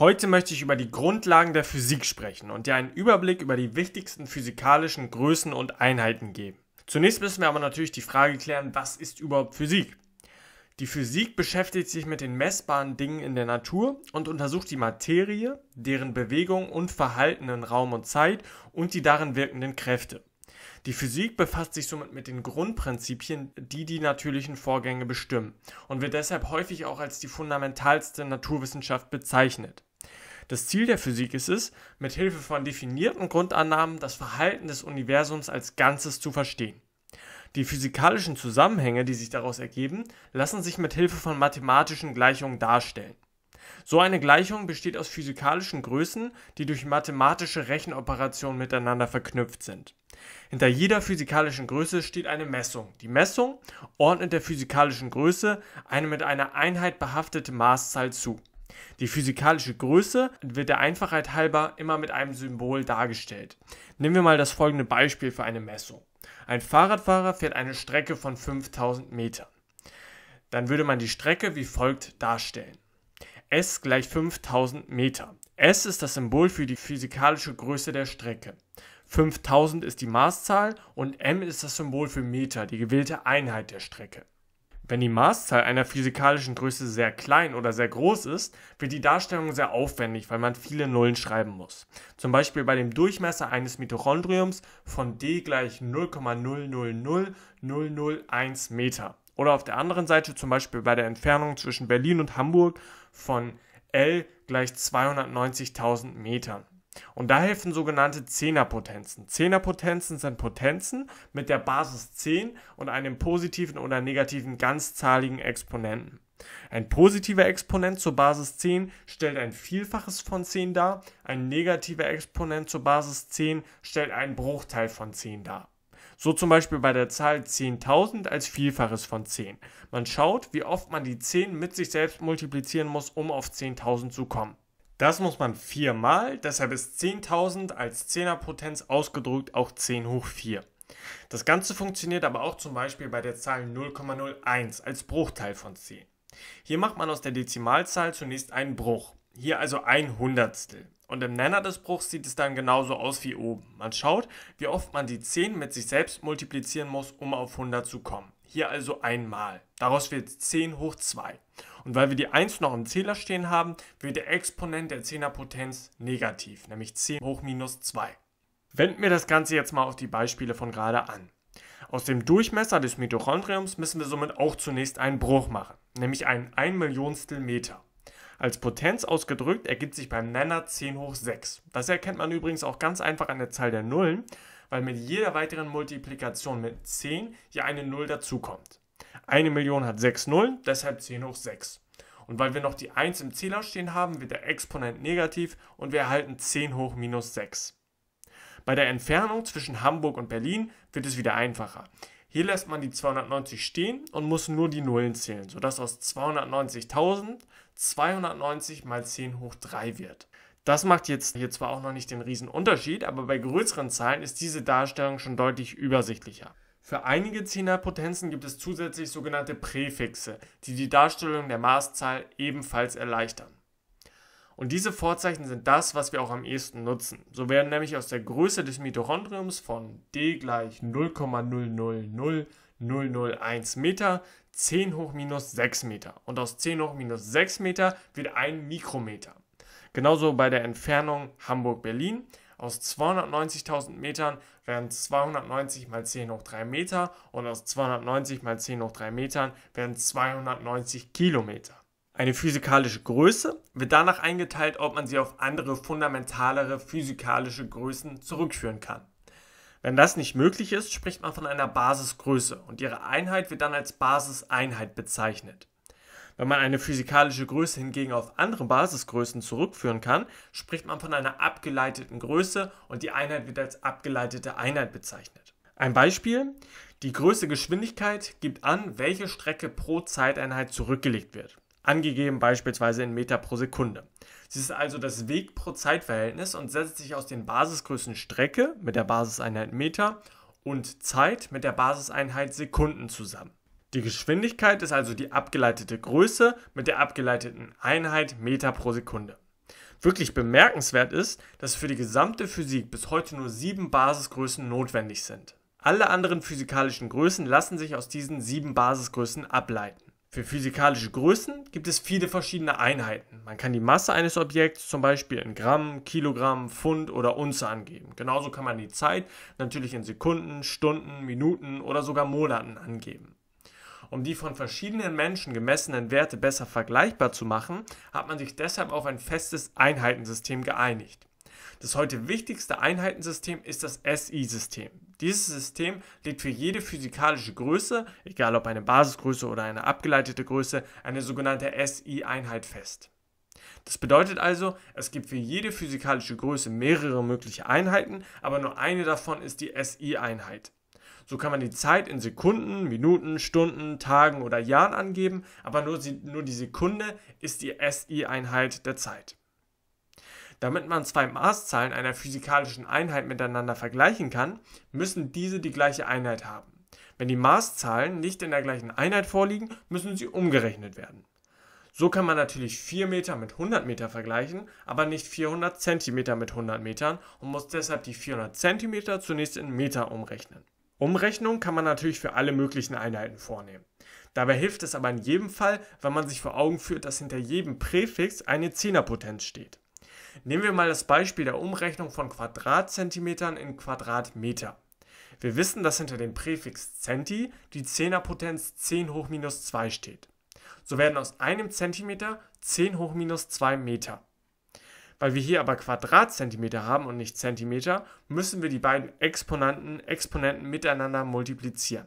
Heute möchte ich über die Grundlagen der Physik sprechen und dir einen Überblick über die wichtigsten physikalischen Größen und Einheiten geben. Zunächst müssen wir aber natürlich die Frage klären, was ist überhaupt Physik? Die Physik beschäftigt sich mit den messbaren Dingen in der Natur und untersucht die Materie, deren Bewegung und Verhalten in Raum und Zeit und die darin wirkenden Kräfte. Die Physik befasst sich somit mit den Grundprinzipien, die die natürlichen Vorgänge bestimmen und wird deshalb häufig auch als die fundamentalste Naturwissenschaft bezeichnet. Das Ziel der Physik ist es, mit Hilfe von definierten Grundannahmen das Verhalten des Universums als Ganzes zu verstehen. Die physikalischen Zusammenhänge, die sich daraus ergeben, lassen sich mit Hilfe von mathematischen Gleichungen darstellen. So eine Gleichung besteht aus physikalischen Größen, die durch mathematische Rechenoperationen miteinander verknüpft sind. Hinter jeder physikalischen Größe steht eine Messung. Die Messung ordnet der physikalischen Größe eine mit einer Einheit behaftete Maßzahl zu. Die physikalische Größe wird der Einfachheit halber immer mit einem Symbol dargestellt. Nehmen wir mal das folgende Beispiel für eine Messung. Ein Fahrradfahrer fährt eine Strecke von 5000 Metern. Dann würde man die Strecke wie folgt darstellen. S gleich 5000 Meter. S ist das Symbol für die physikalische Größe der Strecke. 5000 ist die Maßzahl und M ist das Symbol für Meter, die gewählte Einheit der Strecke. Wenn die Maßzahl einer physikalischen Größe sehr klein oder sehr groß ist, wird die Darstellung sehr aufwendig, weil man viele Nullen schreiben muss. Zum Beispiel bei dem Durchmesser eines Mitochondriums von d gleich 0,000001 Meter. Oder auf der anderen Seite zum Beispiel bei der Entfernung zwischen Berlin und Hamburg von L gleich 290.000 Metern. Und da helfen sogenannte Zehnerpotenzen. Zehnerpotenzen sind Potenzen mit der Basis 10 und einem positiven oder negativen ganzzahligen Exponenten. Ein positiver Exponent zur Basis 10 stellt ein Vielfaches von 10 dar, ein negativer Exponent zur Basis 10 stellt einen Bruchteil von 10 dar. So zum Beispiel bei der Zahl 10.000 als Vielfaches von 10. Man schaut, wie oft man die 10 mit sich selbst multiplizieren muss, um auf 10.000 zu kommen. Das muss man viermal, deshalb ist 10.000 als Zehnerpotenz ausgedrückt auch 10 hoch 4. Das Ganze funktioniert aber auch zum Beispiel bei der Zahl 0,01 als Bruchteil von 10. Hier macht man aus der Dezimalzahl zunächst einen Bruch, hier also ein Hundertstel. Und im Nenner des Bruchs sieht es dann genauso aus wie oben. Man schaut, wie oft man die 10 mit sich selbst multiplizieren muss, um auf 100 zu kommen. Hier also einmal. Daraus wird 10 hoch 2. Und weil wir die 1 noch im Zähler stehen haben, wird der Exponent der 10er Potenz negativ, nämlich 10 hoch minus 2. Wenden wir das Ganze jetzt mal auf die Beispiele von gerade an. Aus dem Durchmesser des Mitochondriums müssen wir somit auch zunächst einen Bruch machen, nämlich einen 1 Millionstel Meter. Als Potenz ausgedrückt ergibt sich beim Nenner 10 hoch 6. Das erkennt man übrigens auch ganz einfach an der Zahl der Nullen, weil mit jeder weiteren Multiplikation mit 10 ja eine 0 dazukommt. Eine Million hat 6 Nullen, deshalb 10 hoch 6. Und weil wir noch die 1 im Zähler stehen haben, wird der Exponent negativ und wir erhalten 10 hoch minus 6. Bei der Entfernung zwischen Hamburg und Berlin wird es wieder einfacher. Hier lässt man die 290 stehen und muss nur die Nullen zählen, sodass aus 290.000 290 mal 10 hoch 3 wird. Das macht jetzt hier zwar auch noch nicht den riesen Unterschied, aber bei größeren Zahlen ist diese Darstellung schon deutlich übersichtlicher. Für einige Zehnerpotenzen gibt es zusätzlich sogenannte Präfixe, die die Darstellung der Maßzahl ebenfalls erleichtern. Und diese Vorzeichen sind das, was wir auch am ehesten nutzen. So werden nämlich aus der Größe des Mitochondriums von d gleich 0,000001 Meter 10 hoch minus 6 Meter. Und aus 10 hoch minus 6 Meter wird ein Mikrometer. Genauso bei der Entfernung Hamburg-Berlin. Aus 290.000 Metern werden 290 mal 10 hoch 3 Meter und aus 290 mal 10 hoch 3 Metern werden 290 Kilometer. Eine physikalische Größe wird danach eingeteilt, ob man sie auf andere fundamentalere physikalische Größen zurückführen kann. Wenn das nicht möglich ist, spricht man von einer Basisgröße und ihre Einheit wird dann als Basiseinheit bezeichnet. Wenn man eine physikalische Größe hingegen auf andere Basisgrößen zurückführen kann, spricht man von einer abgeleiteten Größe und die Einheit wird als abgeleitete Einheit bezeichnet. Ein Beispiel. Die Größe Geschwindigkeit gibt an, welche Strecke pro Zeiteinheit zurückgelegt wird. Angegeben beispielsweise in Meter pro Sekunde. Sie ist also das Weg pro Zeitverhältnis und setzt sich aus den Basisgrößen Strecke mit der Basiseinheit Meter und Zeit mit der Basiseinheit Sekunden zusammen. Die Geschwindigkeit ist also die abgeleitete Größe mit der abgeleiteten Einheit Meter pro Sekunde. Wirklich bemerkenswert ist, dass für die gesamte Physik bis heute nur sieben Basisgrößen notwendig sind. Alle anderen physikalischen Größen lassen sich aus diesen sieben Basisgrößen ableiten. Für physikalische Größen gibt es viele verschiedene Einheiten. Man kann die Masse eines Objekts zum Beispiel in Gramm, Kilogramm, Pfund oder Unze angeben. Genauso kann man die Zeit natürlich in Sekunden, Stunden, Minuten oder sogar Monaten angeben. Um die von verschiedenen Menschen gemessenen Werte besser vergleichbar zu machen, hat man sich deshalb auf ein festes Einheitensystem geeinigt. Das heute wichtigste Einheitensystem ist das SI-System. Dieses System legt für jede physikalische Größe, egal ob eine Basisgröße oder eine abgeleitete Größe, eine sogenannte SI-Einheit fest. Das bedeutet also, es gibt für jede physikalische Größe mehrere mögliche Einheiten, aber nur eine davon ist die SI-Einheit. So kann man die Zeit in Sekunden, Minuten, Stunden, Tagen oder Jahren angeben, aber nur, nur die Sekunde ist die SI-Einheit der Zeit. Damit man zwei Maßzahlen einer physikalischen Einheit miteinander vergleichen kann, müssen diese die gleiche Einheit haben. Wenn die Maßzahlen nicht in der gleichen Einheit vorliegen, müssen sie umgerechnet werden. So kann man natürlich 4 Meter mit 100 Meter vergleichen, aber nicht 400 Zentimeter mit 100 Metern und muss deshalb die 400 Zentimeter zunächst in Meter umrechnen. Umrechnung kann man natürlich für alle möglichen Einheiten vornehmen. Dabei hilft es aber in jedem Fall, wenn man sich vor Augen führt, dass hinter jedem Präfix eine Zehnerpotenz steht. Nehmen wir mal das Beispiel der Umrechnung von Quadratzentimetern in Quadratmeter. Wir wissen, dass hinter dem Präfix Centi die Zehnerpotenz 10 hoch minus 2 steht. So werden aus einem Zentimeter 10 hoch minus 2 Meter. Weil wir hier aber Quadratzentimeter haben und nicht Zentimeter, müssen wir die beiden Exponenten, Exponenten miteinander multiplizieren.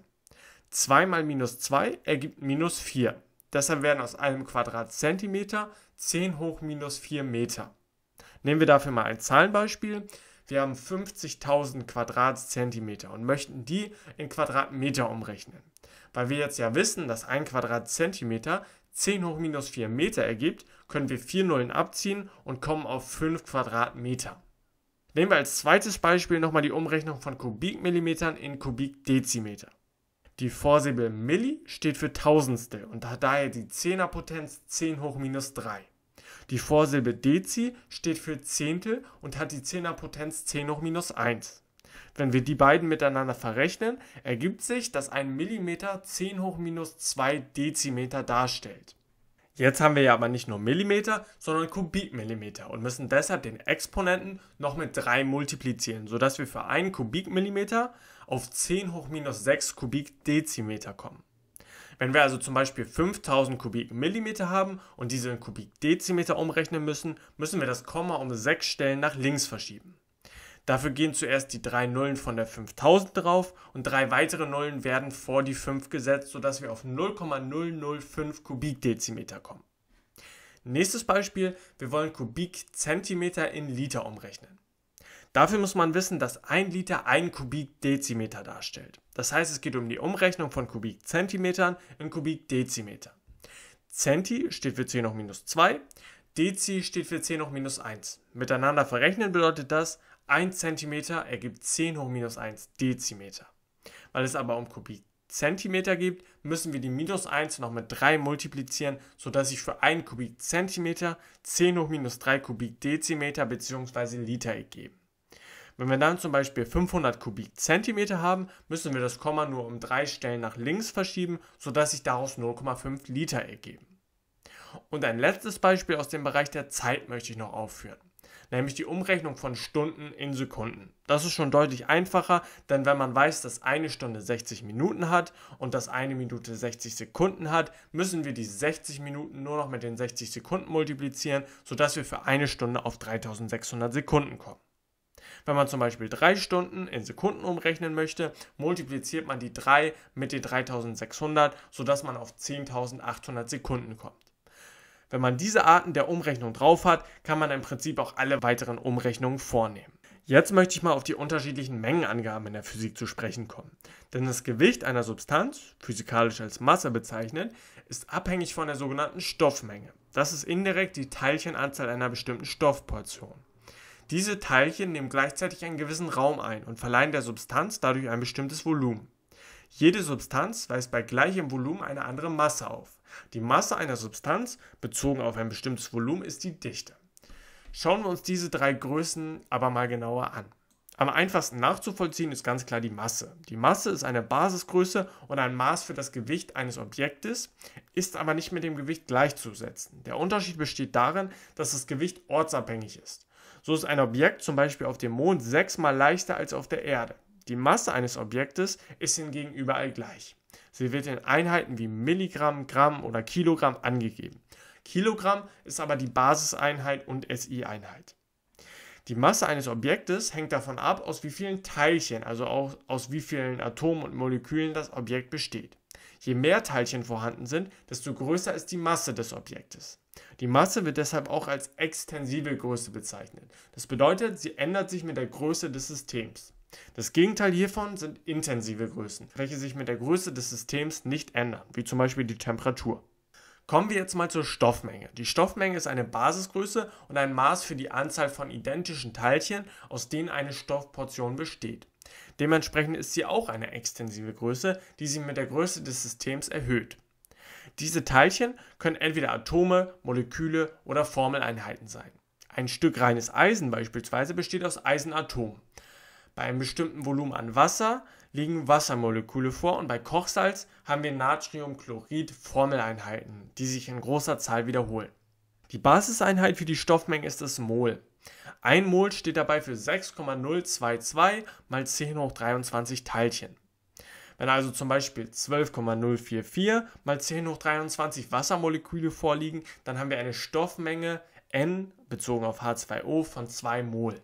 2 mal minus 2 ergibt minus 4. Deshalb werden aus einem Quadratzentimeter 10 hoch minus 4 Meter. Nehmen wir dafür mal ein Zahlenbeispiel. Wir haben 50.000 Quadratzentimeter und möchten die in Quadratmeter umrechnen. Weil wir jetzt ja wissen, dass ein Quadratzentimeter 10 hoch minus 4 Meter ergibt, können wir 4 Nullen abziehen und kommen auf 5 Quadratmeter. Nehmen wir als zweites Beispiel nochmal die Umrechnung von Kubikmillimetern in Kubikdezimeter. Die Vorsilbe Milli steht für Tausendstel und hat daher die Zehnerpotenz 10 hoch minus 3. Die Vorsilbe Dezi steht für Zehntel und hat die Zehnerpotenz 10 hoch minus 1. Wenn wir die beiden miteinander verrechnen, ergibt sich, dass ein Millimeter 10 hoch minus 2 Dezimeter darstellt. Jetzt haben wir ja aber nicht nur Millimeter, sondern Kubikmillimeter und müssen deshalb den Exponenten noch mit 3 multiplizieren, sodass wir für einen Kubikmillimeter auf 10 hoch minus 6 Kubikdezimeter kommen. Wenn wir also zum Beispiel 5000 Kubikmillimeter haben und diese in Kubikdezimeter umrechnen müssen, müssen wir das Komma um 6 Stellen nach links verschieben. Dafür gehen zuerst die drei Nullen von der 5000 drauf und drei weitere Nullen werden vor die 5 gesetzt, sodass wir auf 0,005 Kubikdezimeter kommen. Nächstes Beispiel, wir wollen Kubikzentimeter in Liter umrechnen. Dafür muss man wissen, dass ein Liter ein Kubikdezimeter darstellt. Das heißt, es geht um die Umrechnung von Kubikzentimetern in Kubikdezimeter. Centi steht für 10 hoch minus 2, Dezi steht für 10 hoch minus 1. Miteinander verrechnen bedeutet das 1 cm ergibt 10 hoch minus 1 Dezimeter. Weil es aber um Kubikzentimeter geht, müssen wir die minus 1 noch mit 3 multiplizieren, sodass ich für 1 Kubikzentimeter 10 hoch minus 3 Kubikdezimeter bzw. Liter ergeben. Wenn wir dann zum Beispiel 500 Kubikzentimeter haben, müssen wir das Komma nur um 3 Stellen nach links verschieben, sodass sich daraus 0,5 Liter ergeben. Und ein letztes Beispiel aus dem Bereich der Zeit möchte ich noch aufführen nämlich die Umrechnung von Stunden in Sekunden. Das ist schon deutlich einfacher, denn wenn man weiß, dass eine Stunde 60 Minuten hat und dass eine Minute 60 Sekunden hat, müssen wir die 60 Minuten nur noch mit den 60 Sekunden multiplizieren, sodass wir für eine Stunde auf 3600 Sekunden kommen. Wenn man zum Beispiel 3 Stunden in Sekunden umrechnen möchte, multipliziert man die 3 mit den 3600, sodass man auf 10.800 Sekunden kommt. Wenn man diese Arten der Umrechnung drauf hat, kann man im Prinzip auch alle weiteren Umrechnungen vornehmen. Jetzt möchte ich mal auf die unterschiedlichen Mengenangaben in der Physik zu sprechen kommen. Denn das Gewicht einer Substanz, physikalisch als Masse bezeichnet, ist abhängig von der sogenannten Stoffmenge. Das ist indirekt die Teilchenanzahl einer bestimmten Stoffportion. Diese Teilchen nehmen gleichzeitig einen gewissen Raum ein und verleihen der Substanz dadurch ein bestimmtes Volumen. Jede Substanz weist bei gleichem Volumen eine andere Masse auf. Die Masse einer Substanz bezogen auf ein bestimmtes Volumen ist die Dichte. Schauen wir uns diese drei Größen aber mal genauer an. Am einfachsten nachzuvollziehen ist ganz klar die Masse. Die Masse ist eine Basisgröße und ein Maß für das Gewicht eines Objektes, ist aber nicht mit dem Gewicht gleichzusetzen. Der Unterschied besteht darin, dass das Gewicht ortsabhängig ist. So ist ein Objekt zum Beispiel auf dem Mond sechsmal leichter als auf der Erde. Die Masse eines Objektes ist hingegen überall gleich. Sie wird in Einheiten wie Milligramm, Gramm oder Kilogramm angegeben. Kilogramm ist aber die Basiseinheit und SI-Einheit. Die Masse eines Objektes hängt davon ab, aus wie vielen Teilchen, also auch aus wie vielen Atomen und Molekülen das Objekt besteht. Je mehr Teilchen vorhanden sind, desto größer ist die Masse des Objektes. Die Masse wird deshalb auch als extensive Größe bezeichnet. Das bedeutet, sie ändert sich mit der Größe des Systems. Das Gegenteil hiervon sind intensive Größen, welche sich mit der Größe des Systems nicht ändern, wie zum Beispiel die Temperatur. Kommen wir jetzt mal zur Stoffmenge. Die Stoffmenge ist eine Basisgröße und ein Maß für die Anzahl von identischen Teilchen, aus denen eine Stoffportion besteht. Dementsprechend ist sie auch eine extensive Größe, die sie mit der Größe des Systems erhöht. Diese Teilchen können entweder Atome, Moleküle oder Formeleinheiten sein. Ein Stück reines Eisen beispielsweise besteht aus Eisenatomen. Bei einem bestimmten Volumen an Wasser liegen Wassermoleküle vor und bei Kochsalz haben wir Natriumchlorid-Formeleinheiten, die sich in großer Zahl wiederholen. Die Basiseinheit für die Stoffmenge ist das Mol. Ein Mol steht dabei für 6,022 mal 10 hoch 23 Teilchen. Wenn also zum Beispiel 12,044 mal 10 hoch 23 Wassermoleküle vorliegen, dann haben wir eine Stoffmenge N bezogen auf H2O von 2 Mol.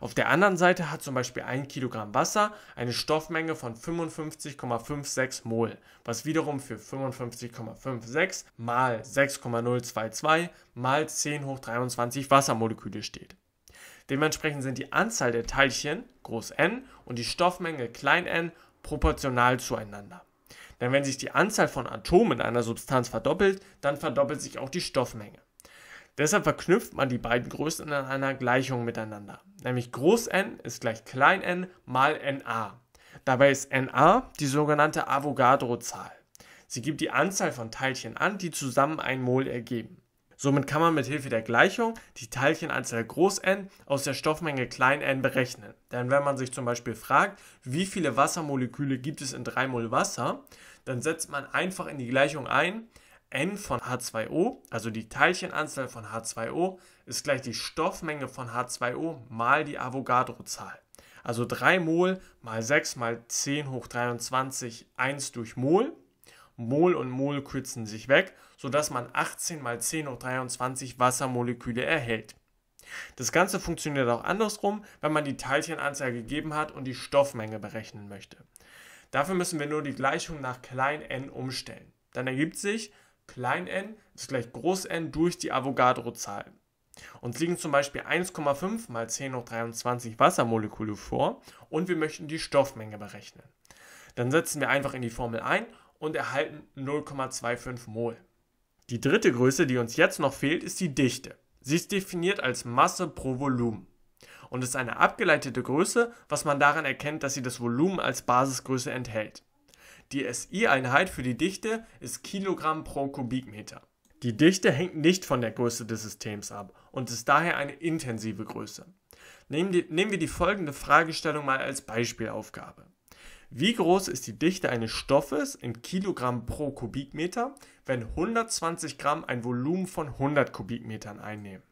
Auf der anderen Seite hat zum Beispiel ein Kilogramm Wasser eine Stoffmenge von 55,56 Mol, was wiederum für 55,56 mal 6,022 mal 10 hoch 23 Wassermoleküle steht. Dementsprechend sind die Anzahl der Teilchen, groß n, und die Stoffmenge, klein n, proportional zueinander. Denn wenn sich die Anzahl von Atomen einer Substanz verdoppelt, dann verdoppelt sich auch die Stoffmenge. Deshalb verknüpft man die beiden Größen in einer Gleichung miteinander nämlich groß n ist gleich klein n mal na. Dabei ist na die sogenannte Avogadro-Zahl. Sie gibt die Anzahl von Teilchen an, die zusammen ein Mol ergeben. Somit kann man mit Hilfe der Gleichung die Teilchenanzahl groß n aus der Stoffmenge klein n berechnen. Denn wenn man sich zum Beispiel fragt, wie viele Wassermoleküle gibt es in 3 Mol Wasser, dann setzt man einfach in die Gleichung ein, n von H2O, also die Teilchenanzahl von H2O, ist gleich die Stoffmenge von H2O mal die Avogadro-Zahl. Also 3 Mol mal 6 mal 10 hoch 23, 1 durch Mol. Mol und Mol kürzen sich weg, sodass man 18 mal 10 hoch 23 Wassermoleküle erhält. Das Ganze funktioniert auch andersrum, wenn man die Teilchenanzahl gegeben hat und die Stoffmenge berechnen möchte. Dafür müssen wir nur die Gleichung nach klein n umstellen. Dann ergibt sich klein n ist gleich groß n durch die Avogadro-Zahl. Uns liegen zum Beispiel 1,5 mal 10 hoch 23 Wassermoleküle vor und wir möchten die Stoffmenge berechnen. Dann setzen wir einfach in die Formel ein und erhalten 0,25 Mol. Die dritte Größe, die uns jetzt noch fehlt, ist die Dichte. Sie ist definiert als Masse pro Volumen und ist eine abgeleitete Größe, was man daran erkennt, dass sie das Volumen als Basisgröße enthält. Die SI-Einheit für die Dichte ist Kilogramm pro Kubikmeter. Die Dichte hängt nicht von der Größe des Systems ab und ist daher eine intensive Größe. Nehmen, die, nehmen wir die folgende Fragestellung mal als Beispielaufgabe. Wie groß ist die Dichte eines Stoffes in Kilogramm pro Kubikmeter, wenn 120 Gramm ein Volumen von 100 Kubikmetern einnehmen?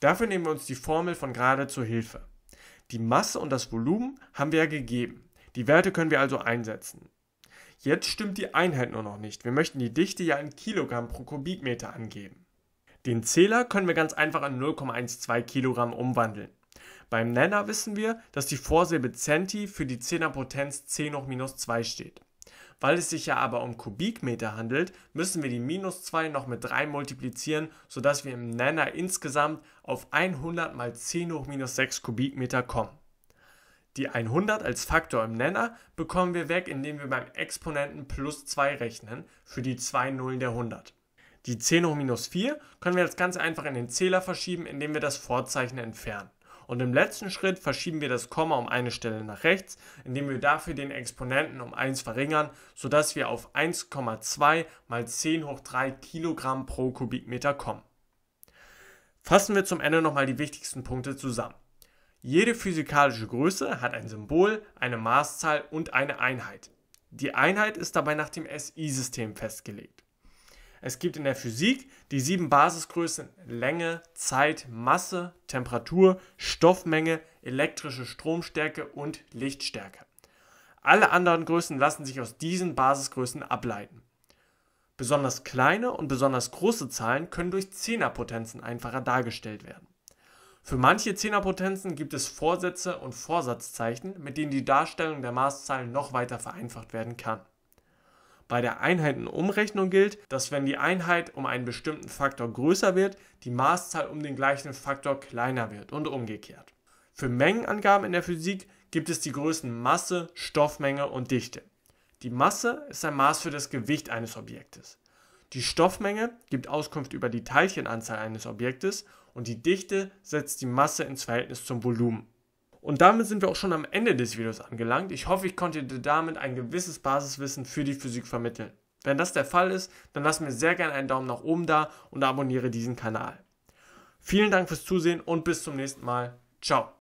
Dafür nehmen wir uns die Formel von gerade zur Hilfe. Die Masse und das Volumen haben wir ja gegeben. Die Werte können wir also einsetzen. Jetzt stimmt die Einheit nur noch nicht. Wir möchten die Dichte ja in Kilogramm pro Kubikmeter angeben. Den Zähler können wir ganz einfach in 0,12 Kilogramm umwandeln. Beim Nenner wissen wir, dass die Vorsilbe Centi für die 10er Potenz 10 hoch minus 2 steht. Weil es sich ja aber um Kubikmeter handelt, müssen wir die minus 2 noch mit 3 multiplizieren, sodass wir im Nenner insgesamt auf 100 mal 10 hoch minus 6 Kubikmeter kommen. Die 100 als Faktor im Nenner bekommen wir weg, indem wir beim Exponenten plus 2 rechnen für die zwei Nullen der 100. Die 10 hoch minus 4 können wir jetzt ganz einfach in den Zähler verschieben, indem wir das Vorzeichen entfernen. Und im letzten Schritt verschieben wir das Komma um eine Stelle nach rechts, indem wir dafür den Exponenten um 1 verringern, sodass wir auf 1,2 mal 10 hoch 3 Kilogramm pro Kubikmeter kommen. Fassen wir zum Ende nochmal die wichtigsten Punkte zusammen. Jede physikalische Größe hat ein Symbol, eine Maßzahl und eine Einheit. Die Einheit ist dabei nach dem SI-System festgelegt. Es gibt in der Physik die sieben Basisgrößen Länge, Zeit, Masse, Temperatur, Stoffmenge, elektrische Stromstärke und Lichtstärke. Alle anderen Größen lassen sich aus diesen Basisgrößen ableiten. Besonders kleine und besonders große Zahlen können durch Zehnerpotenzen einfacher dargestellt werden. Für manche Zehnerpotenzen gibt es Vorsätze und Vorsatzzeichen, mit denen die Darstellung der Maßzahlen noch weiter vereinfacht werden kann. Bei der Einheitenumrechnung gilt, dass wenn die Einheit um einen bestimmten Faktor größer wird, die Maßzahl um den gleichen Faktor kleiner wird und umgekehrt. Für Mengenangaben in der Physik gibt es die Größen Masse, Stoffmenge und Dichte. Die Masse ist ein Maß für das Gewicht eines Objektes. Die Stoffmenge gibt Auskunft über die Teilchenanzahl eines Objektes und die Dichte setzt die Masse ins Verhältnis zum Volumen. Und damit sind wir auch schon am Ende des Videos angelangt. Ich hoffe, ich konnte dir damit ein gewisses Basiswissen für die Physik vermitteln. Wenn das der Fall ist, dann lass mir sehr gerne einen Daumen nach oben da und abonniere diesen Kanal. Vielen Dank fürs Zusehen und bis zum nächsten Mal. Ciao.